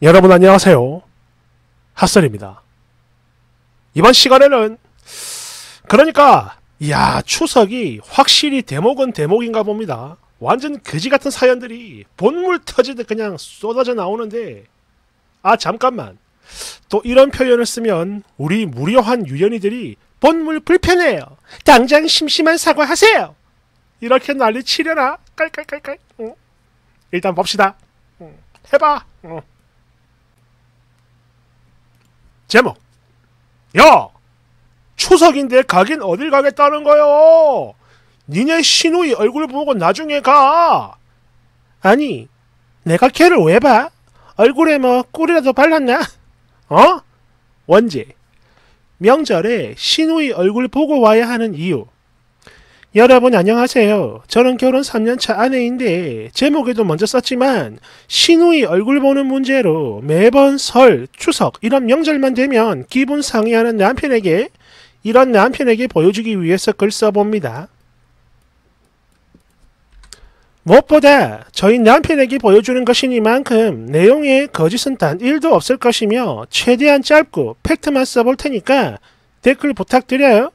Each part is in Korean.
여러분 안녕하세요. 핫설입니다. 이번 시간에는 그러니까 야 추석이 확실히 대목은 대목인가 봅니다. 완전 그지같은 사연들이 본물 터지듯 그냥 쏟아져 나오는데 아 잠깐만 또 이런 표현을 쓰면 우리 무료한 유연이들이 본물 불편해요. 당장 심심한 사과하세요. 이렇게 난리 치려나 깔깔깔깔 응. 일단 봅시다. 응. 해봐. 응. 제목 야! 추석인데 가긴 어딜 가겠다는 거요? 니네 신우이 얼굴 보고 나중에 가! 아니, 내가 걔를 왜 봐? 얼굴에 뭐 꿀이라도 발랐냐 어? 원제 명절에 신우이 얼굴 보고 와야 하는 이유 여러분 안녕하세요. 저는 결혼 3년차 아내인데 제목에도 먼저 썼지만 신우이 얼굴 보는 문제로 매번 설, 추석 이런 명절만 되면 기분 상해하는 남편에게 이런 남편에게 보여주기 위해서 글 써봅니다. 무엇보다 저희 남편에게 보여주는 것이니만큼 내용에 거짓은 단 1도 없을 것이며 최대한 짧고 팩트만 써볼 테니까 댓글 부탁드려요.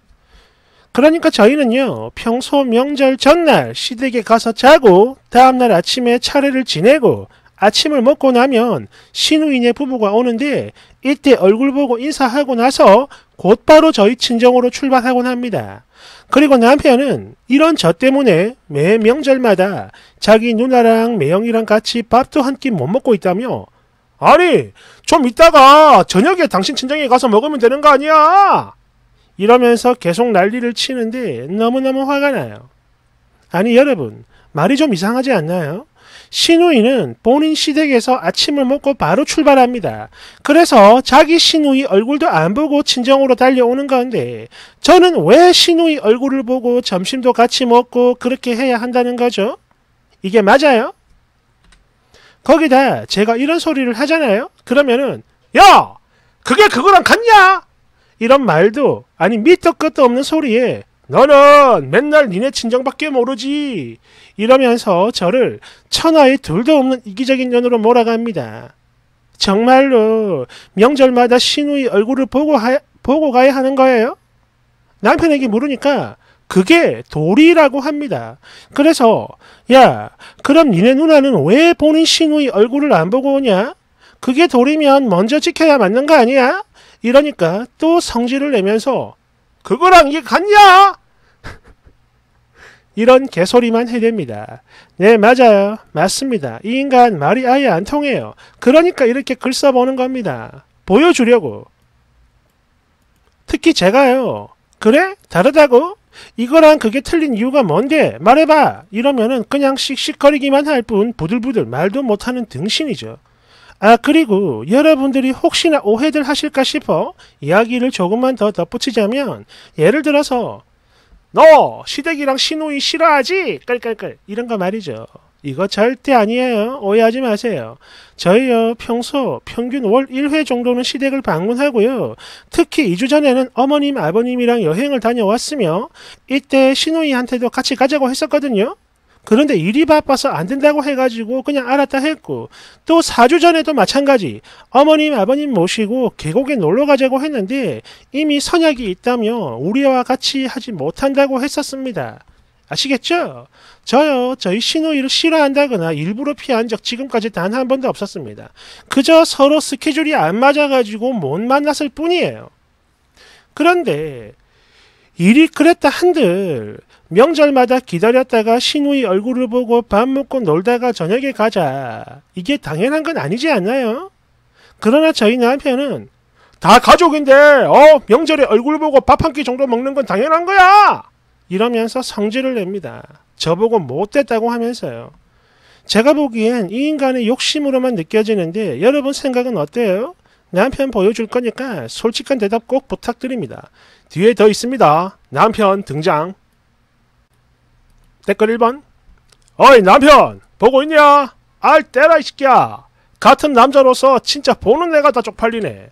그러니까 저희는요 평소 명절 전날 시댁에 가서 자고 다음날 아침에 차례를 지내고 아침을 먹고 나면 신우인의 부부가 오는데 이때 얼굴 보고 인사하고 나서 곧바로 저희 친정으로 출발하곤 합니다. 그리고 남편은 이런 저 때문에 매 명절마다 자기 누나랑 매형이랑 같이 밥도 한 끼 못 먹고 있다며 아니 좀 이따가 저녁에 당신 친정에 가서 먹으면 되는 거 아니야? 이러면서 계속 난리를 치는데 너무너무 화가 나요. 아니 여러분 말이 좀 이상하지 않나요? 신우이는 본인 시댁에서 아침을 먹고 바로 출발합니다. 그래서 자기 신우이 얼굴도 안 보고 친정으로 달려오는 건데 저는 왜 신우이 얼굴을 보고 점심도 같이 먹고 그렇게 해야 한다는 거죠? 이게 맞아요? 거기다 제가 이런 소리를 하잖아요? 그러면은 야! 그게 그거랑 같냐? 이런 말도 아니 밑도 끝도 없는 소리에 너는 맨날 니네 친정밖에 모르지 이러면서 저를 천하의 둘도 없는 이기적인 년으로 몰아갑니다. 정말로 명절마다 신우의 얼굴을 보고, 하, 보고 가야 하는 거예요? 남편에게 물으니까 그게 도리라고 합니다. 그래서 야 그럼 니네 누나는 왜 본인 신우의 얼굴을 안 보고 오냐? 그게 도리면 먼저 지켜야 맞는 거 아니야? 이러니까 또 성질을 내면서 그거랑 이게 같냐? 이런 개소리만 해댑니다. 네, 맞아요. 맞습니다. 이 인간 말이 아예 안 통해요. 그러니까 이렇게 글 써보는 겁니다. 보여주려고. 특히 제가요. 그래? 다르다고? 이거랑 그게 틀린 이유가 뭔데? 말해봐! 이러면은 그냥 씩씩거리기만 할 뿐 부들부들 말도 못하는 등신이죠. 아 그리고 여러분들이 혹시나 오해들 하실까 싶어 이야기를 조금만 더 덧붙이자면 예를 들어서 너 시댁이랑 시누이 싫어하지? 깔깔깔 이런 거 말이죠. 이거 절대 아니에요. 오해하지 마세요. 저희요 평소 평균 월 1회 정도는 시댁을 방문하고요. 특히 2주 전에는 어머님 아버님이랑 여행을 다녀왔으며 이때 시누이한테도 같이 가자고 했었거든요. 그런데 일이 바빠서 안 된다고 해가지고 그냥 알았다 했고 또 4주 전에도 마찬가지 어머님 아버님 모시고 계곡에 놀러 가자고 했는데 이미 선약이 있다며 우리와 같이 하지 못한다고 했었습니다. 아시겠죠? 저요, 저희 신우이를 싫어한다거나 일부러 피한 적 지금까지 단 한 번도 없었습니다. 그저 서로 스케줄이 안 맞아가지고 못 만났을 뿐이에요. 그런데 일이 그랬다 한들 명절마다 기다렸다가 신우이 얼굴을 보고 밥 먹고 놀다가 저녁에 가자. 이게 당연한 건 아니지 않나요? 그러나 저희 남편은 다 가족인데 어 명절에 얼굴 보고 밥 한 끼 정도 먹는 건 당연한 거야. 이러면서 성질을 냅니다. 저보고 못됐다고 하면서요. 제가 보기엔 이 인간의 욕심으로만 느껴지는데 여러분 생각은 어때요? 남편 보여줄 거니까 솔직한 대답 꼭 부탁드립니다. 뒤에 더 있습니다. 남편 등장. 댓글 1번. 어이 남편 보고 있냐? 알 때라 이 새끼야. 같은 남자로서 진짜 보는 애가 다 쪽팔리네.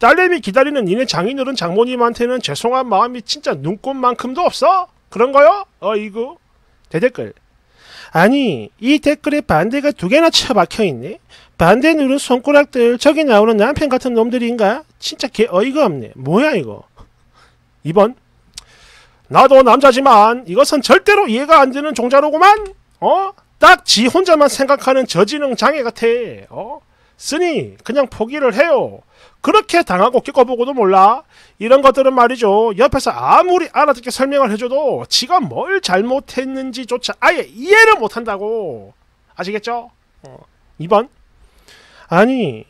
딸내미 기다리는 니네 장인어른 장모님한테는 죄송한 마음이 진짜 눈꽃만큼도 없어? 그런 거요? 어이구. 대댓글. 아니 이 댓글에 반대가 두 개나 쳐박혀 있네. 반대 누른 손가락들 저기 나오는 남편 같은 놈들인가? 진짜 개 어이가 없네. 뭐야 이거. 2번 나도 남자지만 이것은 절대로 이해가 안 되는 종자로구만 어? 딱 지 혼자만 생각하는 저지능 장애 같아 어? 쓰니 그냥 포기를 해요 그렇게 당하고 겪어보고도 몰라 이런 것들은 말이죠 옆에서 아무리 알아듣게 설명을 해줘도 지가 뭘 잘못했는지조차 아예 이해를 못한다고 아시겠죠? 어. 2번 아니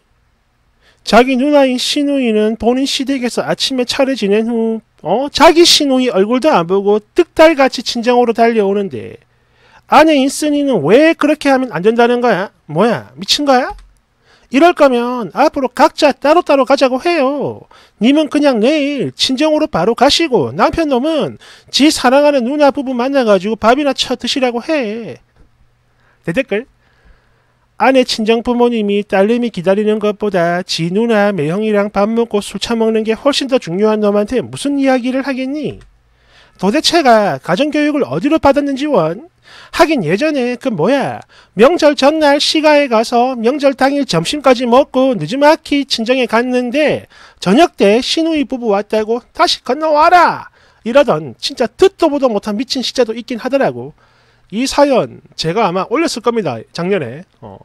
자기 누나인 시누이는 본인 시댁에서 아침에 차를 지낸 후 어? 자기 신우이 얼굴도 안 보고 뜩달같이 친정으로 달려오는데 아내 인순이는 왜 그렇게 하면 안 된다는 거야? 뭐야 미친 거야? 이럴 거면 앞으로 각자 따로따로 가자고 해요. 님은 그냥 내일 친정으로 바로 가시고 남편 놈은 지 사랑하는 누나 부부 만나가지고 밥이나 쳐 드시라고 해. 내 댓글 아내 친정 부모님이 딸내미 기다리는 것보다 지 누나 매형이랑 밥 먹고 술 처먹는 게 훨씬 더 중요한 놈한테 무슨 이야기를 하겠니? 도대체가 가정교육을 어디로 받았는지 원? 하긴 예전에 그 뭐야 명절 전날 시가에 가서 명절 당일 점심까지 먹고 늦지막히 친정에 갔는데 저녁 때 신우이 부부 왔다고 다시 건너와라 이러던 진짜 듣도 보도 못한 미친 시자도 있긴 하더라고 이 사연 제가 아마 올렸을 겁니다. 작년에 어,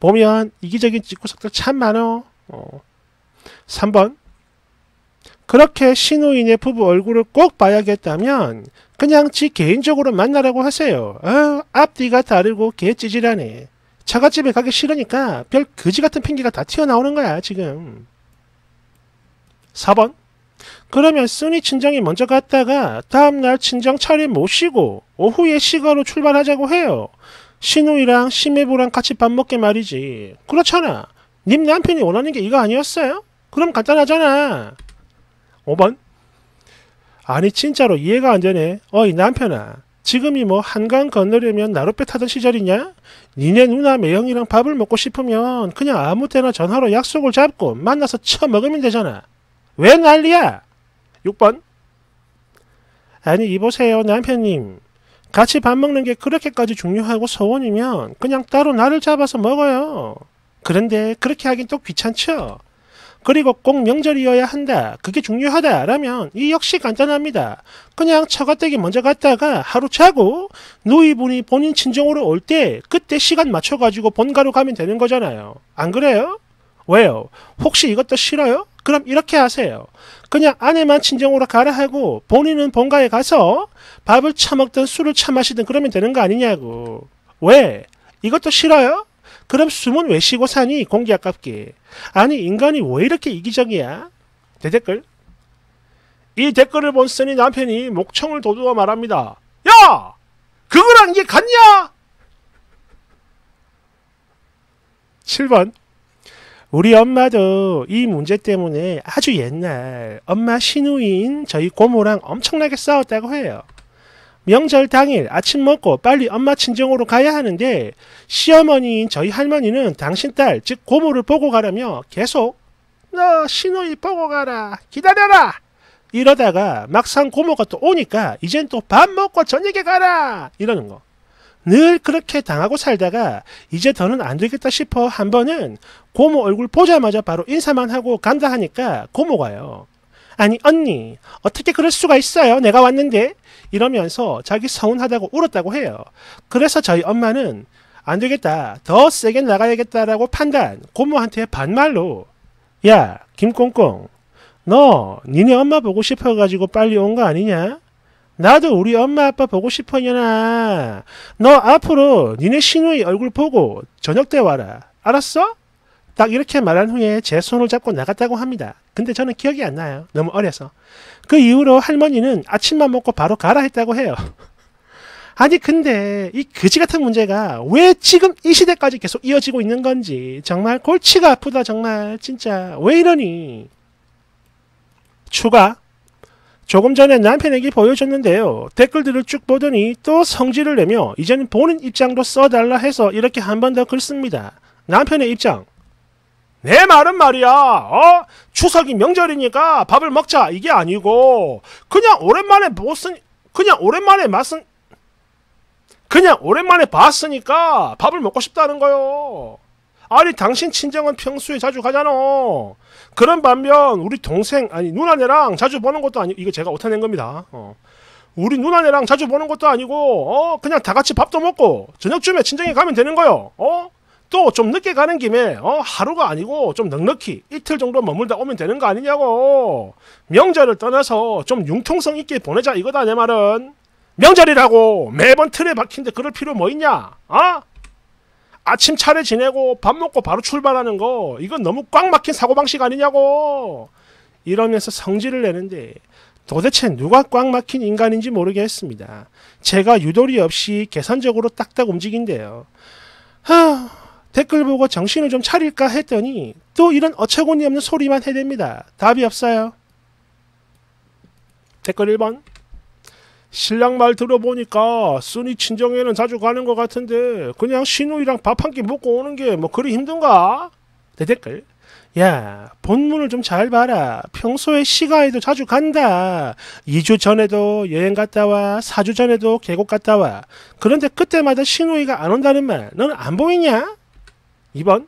보면 이기적인 직구석들 참많아 어. 3번 그렇게 신우인의 부부 얼굴을 꼭 봐야겠다면 그냥 지 개인적으로 만나라고 하세요. 어, 앞뒤가 다르고 개찌질하네. 차가집에 가기 싫으니까 별 거지 같은 핑계가 다 튀어나오는 거야 지금. 4번 그러면 순이 친정이 먼저 갔다가 다음날 친정 차례 모시고 오후에 시가로 출발하자고 해요. 신우이랑 심해부랑 같이 밥 먹게 말이지. 그렇잖아. 님 남편이 원하는 게 이거 아니었어요? 그럼 간단하잖아. 5번 아니 진짜로 이해가 안 되네. 어이 남편아. 지금이 뭐 한강 건너려면 나룻배 타던 시절이냐? 니네 누나 매형이랑 밥을 먹고 싶으면 그냥 아무 때나 전화로 약속을 잡고 만나서 처먹으면 되잖아. 왜 난리야? 6번 아니 이보세요 남편님 같이 밥 먹는 게 그렇게까지 중요하고 소원이면 그냥 따로 나를 잡아서 먹어요. 그런데 그렇게 하긴 또 귀찮죠. 그리고 꼭 명절이어야 한다. 그게 중요하다라면 이 역시 간단합니다. 그냥 처가댁에 먼저 갔다가 하루 자고 누이분이 본인 친정으로 올 때 그때 시간 맞춰가지고 본가로 가면 되는 거잖아요. 안 그래요? 왜요? 혹시 이것도 싫어요? 그럼 이렇게 하세요. 그냥 아내만 친정으로 가라 하고 본인은 본가에 가서 밥을 처먹든 술을 처마시든 그러면 되는 거 아니냐고. 왜? 이것도 싫어요? 그럼 숨은 왜 쉬고 사니? 공기 아깝게. 아니 인간이 왜 이렇게 이기적이야? 내 댓글. 이 댓글을 본 쓰니 남편이 목청을 도두어 말합니다. 야! 그거랑 이게 같냐? 7번 우리 엄마도 이 문제 때문에 아주 옛날 엄마 신우인 저희 고모랑 엄청나게 싸웠다고 해요. 명절 당일 아침 먹고 빨리 엄마 친정으로 가야 하는데 시어머니인 저희 할머니는 당신 딸, 즉 고모를 보고 가라며 계속 너 신우이 보고 가라, 기다려라! 이러다가 막상 고모가 또 오니까 이젠 또 밥 먹고 저녁에 가라! 이러는 거. 늘 그렇게 당하고 살다가 이제 더는 안 되겠다 싶어 한 번은 고모 얼굴 보자마자 바로 인사만 하고 간다 하니까 고모가요. 아니 언니 어떻게 그럴 수가 있어요 내가 왔는데 이러면서 자기 서운하다고 울었다고 해요. 그래서 저희 엄마는 안 되겠다 더 세게 나가야겠다라고 판단 고모한테 반말로 야 김꽁꽁 너 니네 엄마 보고 싶어가지고 빨리 온 거 아니냐? 나도 우리 엄마 아빠 보고 싶어 연아. 너 앞으로 니네 신우의 얼굴 보고 저녁 때 와라. 알았어? 딱 이렇게 말한 후에 제 손을 잡고 나갔다고 합니다. 근데 저는 기억이 안 나요. 너무 어려서. 그 이후로 할머니는 아침만 먹고 바로 가라 했다고 해요. 아니 근데 이 그지 같은 문제가 왜 지금 이 시대까지 계속 이어지고 있는 건지 정말 골치가 아프다 정말 진짜 왜 이러니. 추가 조금 전에 남편에게 보여줬는데요. 댓글들을 쭉 보더니 또 성질을 내며 이제는 보는 입장도 써달라 해서 이렇게 한 번 더 글 씁니다. 남편의 입장. 내 말은 말이야, 어? 추석이 명절이니까 밥을 먹자, 이게 아니고, 그냥 오랜만에 못쓴, 그냥 오랜만에 맛은, 그냥 오랜만에 봤으니까 밥을 먹고 싶다는 거요. 아니 당신 친정은 평소에 자주 가잖아. 그런 반면 우리 동생 아니 누나네랑 자주 보는 것도 아니 이거 제가 오타낸 겁니다. 어. 우리 누나네랑 자주 보는 것도 아니고 어 그냥 다 같이 밥도 먹고 저녁쯤에 친정에 가면 되는 거요. 어? 또좀 늦게 가는 김에 어 하루가 아니고 좀 넉넉히 이틀 정도 머물다 오면 되는 거 아니냐고. 명절을 떠나서 좀 융통성 있게 보내자 이거다 내 말은. 명절이라고 매번 틀에 박힌데 그럴 필요 뭐 있냐? 아? 어? 아침 차례 지내고 밥 먹고 바로 출발하는 거 이건 너무 꽉 막힌 사고방식 아니냐고 이러면서 성질을 내는데 도대체 누가 꽉 막힌 인간인지 모르겠습니다. 제가 유도리 없이 계산적으로 딱딱 움직인대요. 하, 댓글 보고 정신을 좀 차릴까 했더니 또 이런 어처구니없는 소리만 해댑니다. 답이 없어요. 댓글 1번 신랑 말 들어보니까 순이 친정에는 자주 가는 것 같은데 그냥 신우이랑 밥 한 끼 먹고 오는 게 뭐 그리 힘든가? 대댓글 야 본문을 좀 잘 봐라 평소에 시가에도 자주 간다 2주 전에도 여행 갔다 와 4주 전에도 계곡 갔다 와 그런데 그때마다 신우이가 안 온다는 말넌 안 보이냐? 2번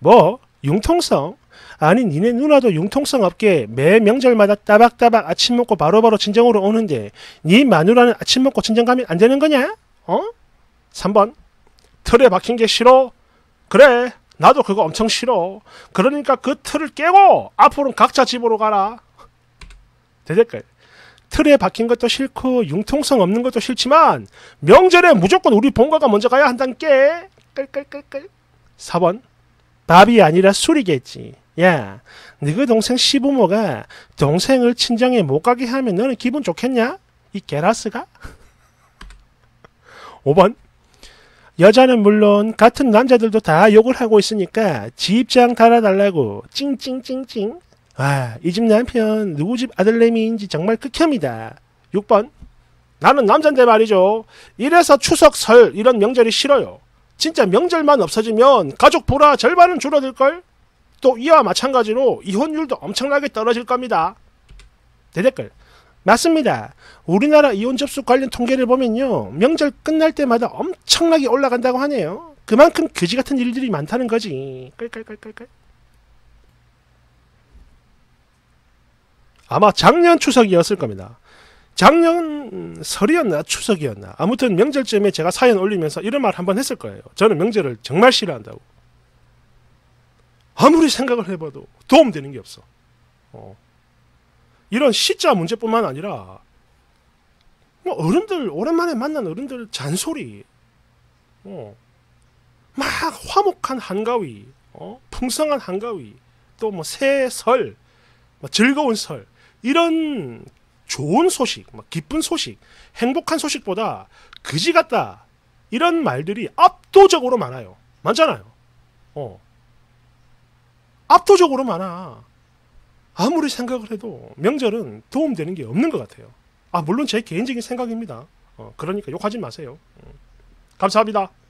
뭐? 융통성 아니 니네 누나도 융통성 없게 매 명절마다 따박따박 아침 먹고 바로바로 진정으로 오는데 니 마누라는 아침 먹고 진정 가면 안 되는 거냐? 어? 3번 틀에 박힌 게 싫어? 그래 나도 그거 엄청 싫어 그러니까 그 틀을 깨고 앞으로는 각자 집으로 가라 대댓글 틀에 박힌 것도 싫고 융통성 없는 것도 싫지만 명절에 무조건 우리 본가가 먼저 가야 한다는게 끌끌끌끌 4번 밥이 아니라 술이겠지 야, 예. 너희 그 동생 시부모가 동생을 친정에 못 가게 하면 너는 기분 좋겠냐? 이 게라스가? 5번. 여자는 물론 같은 남자들도 다 욕을 하고 있으니까 지 입장 달아달라고 찡찡찡찡. 아, 이 집 남편 누구 집 아들내미인지 정말 극혐이다. 6번. 나는 남잔데 말이죠. 이래서 추석, 설 이런 명절이 싫어요. 진짜 명절만 없어지면 가족 보라 절반은 줄어들걸? 또 이와 마찬가지로 이혼율도 엄청나게 떨어질 겁니다. 대댓글 맞습니다. 우리나라 이혼 접수 관련 통계를 보면요. 명절 끝날 때마다 엄청나게 올라간다고 하네요. 그만큼 그지 같은 일들이 많다는 거지. 깔깔깔깔깔. 아마 작년 추석이었을 겁니다. 작년 설이었나 추석이었나 아무튼 명절쯤에 제가 사연 올리면서 이런 말 한번 했을 거예요. 저는 명절을 정말 싫어한다고. 아무리 생각을 해봐도 도움되는 게 없어. 어. 이런 시자 문제뿐만 아니라 뭐 어른들 오랜만에 만난 어른들 잔소리, 어. 막 화목한 한가위, 어? 풍성한 한가위, 또 뭐 새설, 뭐 즐거운 설 이런 좋은 소식, 막 뭐 기쁜 소식, 행복한 소식보다 그지 같다 이런 말들이 압도적으로 많아요. 많잖아요. 어. 압도적으로 많아. 아무리 생각을 해도 명절은 도움되는 게 없는 것 같아요. 아, 물론 제 개인적인 생각입니다. 어, 그러니까 욕하지 마세요. 음. 감사합니다.